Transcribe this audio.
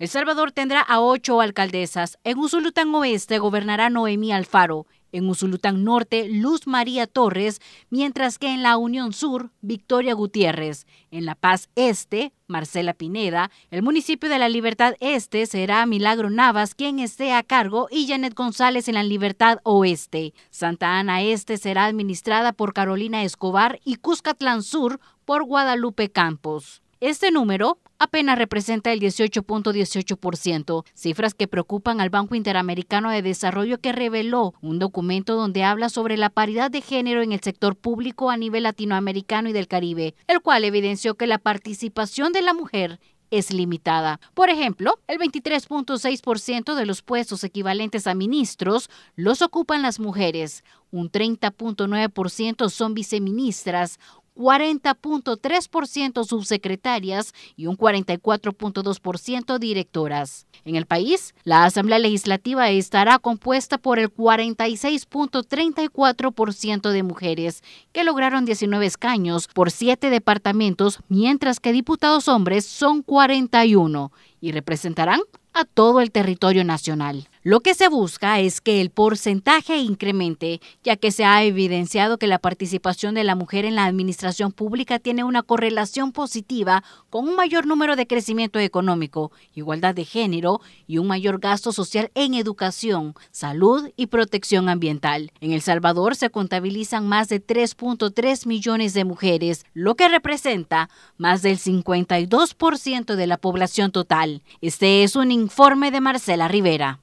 El Salvador tendrá a ocho alcaldesas. En Usulután Oeste gobernará Noemí Alfaro. En Usulután Norte, Luz María Torres, mientras que en la Unión Sur, Victoria Gutiérrez. En La Paz Este, Marcela Pineda. El municipio de La Libertad Este será Milagro Navas quien esté a cargo y Janet González en La Libertad Oeste. Santa Ana Este será administrada por Carolina Escobar y Cuscatlán Sur por Guadalupe Campos. Este número apenas representa el 18.18%, cifras que preocupan al Banco Interamericano de Desarrollo que reveló un documento donde habla sobre la paridad de género en el sector público a nivel latinoamericano y del Caribe, el cual evidenció que la participación de la mujer es limitada. Por ejemplo, el 23.6% de los puestos equivalentes a ministros los ocupan las mujeres, un 30.9% son viceministras, 40.3% subsecretarias y un 44.2% directoras. En el país, la Asamblea Legislativa estará compuesta por el 46.34% de mujeres, que lograron 19 escaños por 7 departamentos, mientras que diputados hombres son 41 y representarán a todo el territorio nacional. Lo que se busca es que el porcentaje incremente, ya que se ha evidenciado que la participación de la mujer en la administración pública tiene una correlación positiva con un mayor número de crecimiento económico, igualdad de género y un mayor gasto social en educación, salud y protección ambiental. En El Salvador se contabilizan más de 3.3 millones de mujeres, lo que representa más del 52% de la población total. Este es un informe de Marcela Rivera.